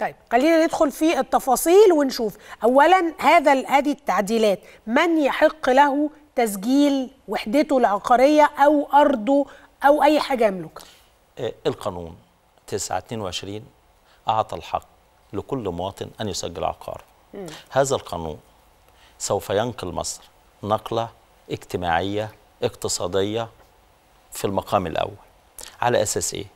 طيب خلينا ندخل في التفاصيل ونشوف اولا هذا هذه التعديلات من يحق له تسجيل وحدته العقاريه او ارضه او اي حاجه يملكها آه، القانون 922 اعطى الحق لكل مواطن ان يسجل عقار م. هذا القانون سوف ينقل مصر نقله اجتماعيه اقتصاديه في المقام الاول على اساس ايه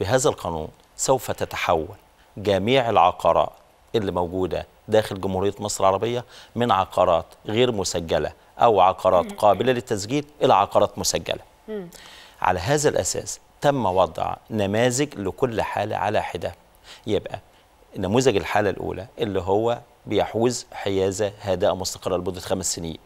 بهذا القانون سوف تتحول جميع العقارات اللي موجودة داخل جمهورية مصر العربية من عقارات غير مسجلة أو عقارات قابلة للتسجيل إلى عقارات مسجلة على هذا الأساس تم وضع نماذج لكل حالة على حدة يبقى نموذج الحالة الأولى اللي هو بيحوز حيازة هادئة مستقرة لمدة خمس سنين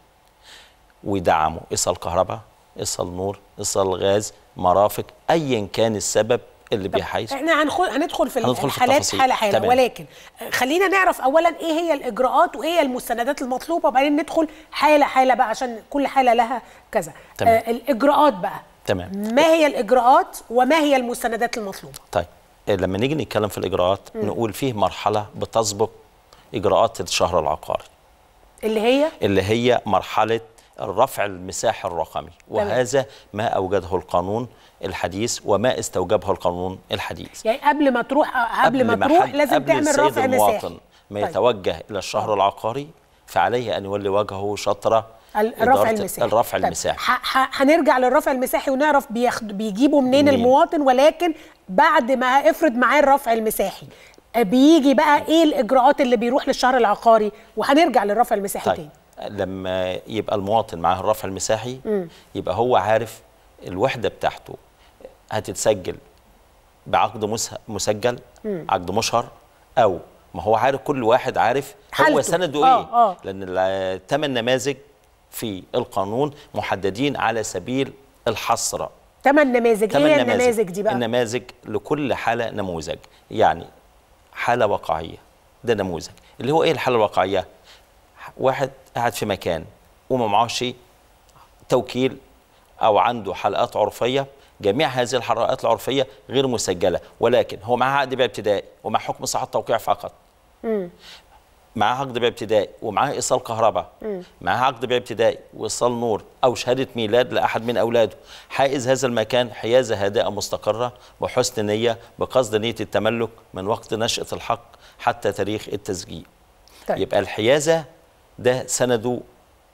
ويدعمه إيصال كهرباء إيصال نور إيصال غاز مرافق أيا كان السبب اللي بيحيز احنا هنخل... هندخل في هندخل الحالات في حاله حاله تمام. ولكن خلينا نعرف اولا ايه هي الاجراءات وايه هي المستندات المطلوبه وبعدين ندخل حاله حاله بقى عشان كل حاله لها كذا تمام. آه الاجراءات بقى تمام ما هي الاجراءات وما هي المستندات المطلوبه طيب آه، لما نيجي نتكلم في الاجراءات م. نقول فيه مرحله بتسبق اجراءات الشهر العقاري اللي هي اللي هي مرحله رفع المساح الرقمي وهذا ما أوجده القانون الحديث وما استوجبه القانون الحديث يعني قبل ما تروح آه، قبل, ما تروح لازم قبل تعمل رفع المواطن ما طيب. يتوجه طيب. إلى الشهر طيب. العقاري فعليه أن يولي وجهه شطرة الرفع المساحي الرفع طيب. المساحي هنرجع للرفع المساحي ونعرف بياخد بيجيبوا منين, مين. المواطن ولكن بعد ما افرض معاه الرفع المساحي آه، بيجي بقى ايه الاجراءات اللي بيروح للشهر العقاري وهنرجع للرفع المساحي طيب. تاني لما يبقى المواطن معاه الرفع المساحي يبقى هو عارف الوحده بتاعته هتتسجل بعقد مسجل عقد مشهر او ما هو عارف كل واحد عارف هو سنده آه، ايه آه. لان الثمان نماذج في القانون محددين على سبيل الحصره ثمان نماذج ايه النماذج دي بقى النماذج لكل حاله نموذج يعني حاله واقعيه ده نموذج اللي هو ايه الحاله الواقعيه واحد قاعد في مكان وما معهوش توكيل او عنده حلقات عرفيه جميع هذه الحلقات العرفيه غير مسجله ولكن هو معاه عقد بيع ابتدائي ومع حكم صحه التوقيع فقط مم. معاه عقد بيع ابتدائي ومعاه ايصال كهرباء معاه عقد بيع ابتدائي وايصال نور او شهاده ميلاد لاحد من اولاده حائز هذا المكان حيازه هادئه مستقره بحسن نيه بقصد نيه التملك من وقت نشاه الحق حتى تاريخ التسجيل طيب. يبقى الحيازه ده سنده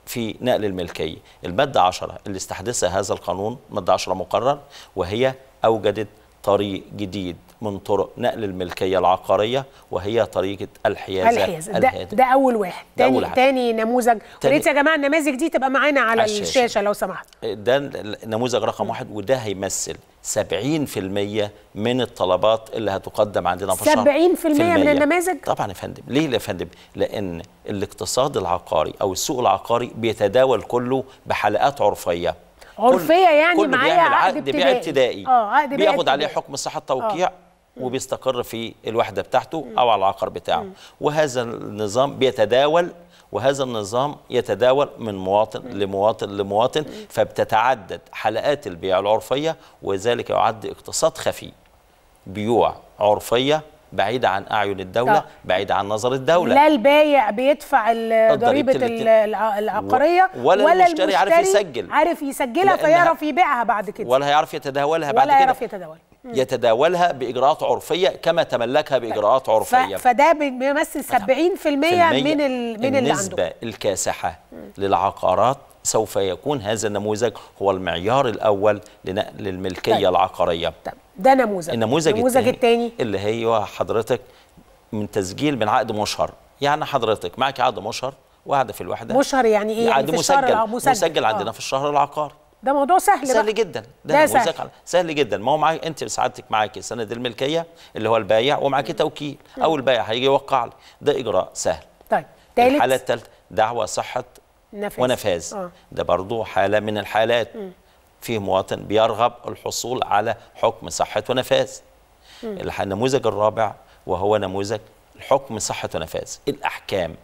في نقل الملكية المادة 10 اللي استحدثها هذا القانون مادة 10 مقرر وهي أوجدت طريق جديد من طرق نقل الملكية العقارية وهي طريقة الحيازة الحيازة ده, ده أول واحد ده تاني, أول تاني نموذج وريت يا جماعة النماذج دي تبقى معانا على عشاشة. الشاشة لو سمحت ده نموذج رقم واحد وده هيمثل 70% من الطلبات اللي هتقدم عندنا في الشهر 70% من النماذج طبعا يا فندم ليه يا فندم لان الاقتصاد العقاري او السوق العقاري بيتداول كله بحلقات عرفيه عرفيه يعني معايا عقد ابتدائي بيع ابتدائي اه عقد بيع بياخد عليه حكم صحه التوقيع آه. وبيستقر في الوحده بتاعته او على العقار بتاعه وهذا النظام بيتداول وهذا النظام يتداول من مواطن لمواطن لمواطن فبتتعدد حلقات البيع العرفيه وذلك يعد اقتصاد خفي بيوع عرفيه بعيده عن اعين الدوله طب. بعيده عن نظر الدوله لا البايع بيدفع ضريبه العقاريه ولا, ولا المشتري عارف يسجل عارف يسجلها فيعرف يبيعها بعد كده ولا هيعرف يتداولها بعد كده ولا يعرف يتداولها يتداولها باجراءات عرفيه كما تملكها باجراءات عرفيه فده بيمثل 70% من من اللي عنده النسبه الكاسحه للعقارات سوف يكون هذا النموذج هو المعيار الأول لنقل الملكية طيب. العقارية طيب، ده نموذج النموذج, النموذج الثاني اللي هي حضرتك من تسجيل من عقد مشهر يعني حضرتك معك عقد مشهر وقاعده في الوحده مشهر يعني ايه يعني في مسجل الشهر مسجل, مسجل عندنا آه. في الشهر العقار ده موضوع سهل سهل بقى. جدا ده, ده سهل. سهل جدا ما هو معاك انت سعادتك معاكي سند الملكيه اللي هو البايع ومعاكي توكيل او البايع هيجي يوقع لي ده اجراء سهل طيب تالت الحاله الثالثه دعوه صحه نفذ. ونفاذ آه. ده برضه حالة من الحالات م. فيه مواطن بيرغب الحصول على حكم صحة ونفاذ النموذج الرابع وهو نموذج الحكم صحة ونفاذ الأحكام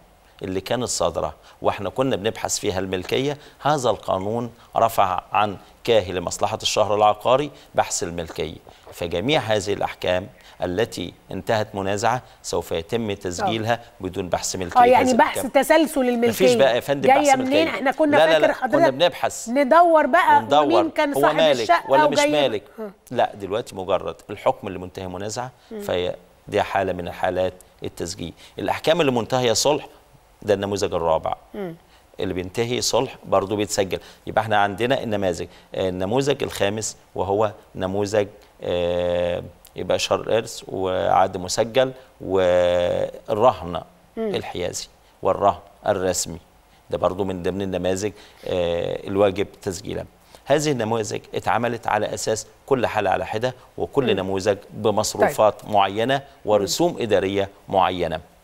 اللي كانت صادرة واحنا كنا بنبحث فيها الملكية هذا القانون رفع عن كاهل لمصلحة الشهر العقاري بحث الملكية فجميع هذه الأحكام التي انتهت منازعة سوف يتم تسجيلها بدون بحث ملكية اه يعني بحث الكم. تسلسل الملكية مفيش بقى يا فندم بحث منين ملكية احنا كنا لا فاكر لا لا حضرتك كنا بنبحث ندور بقى ندور مين كان صاحب مالك الشقة ولا مش مالك لا دلوقتي مجرد الحكم اللي منتهي منازعة فهي دي حالة من الحالات التسجيل الأحكام اللي منتهية صلح ده النموذج الرابع م. اللي بينتهي صلح برضه بيتسجل يبقى احنا عندنا النماذج آه، النموذج الخامس وهو نموذج آه، يبقى شر ارث وعد مسجل والرهن الحيازي والرهن الرسمي ده برضه من ضمن النماذج آه، الواجب تسجيلها هذه النماذج اتعملت على اساس كل حاله على حده وكل م. نموذج بمصروفات طيب. معينه ورسوم اداريه معينه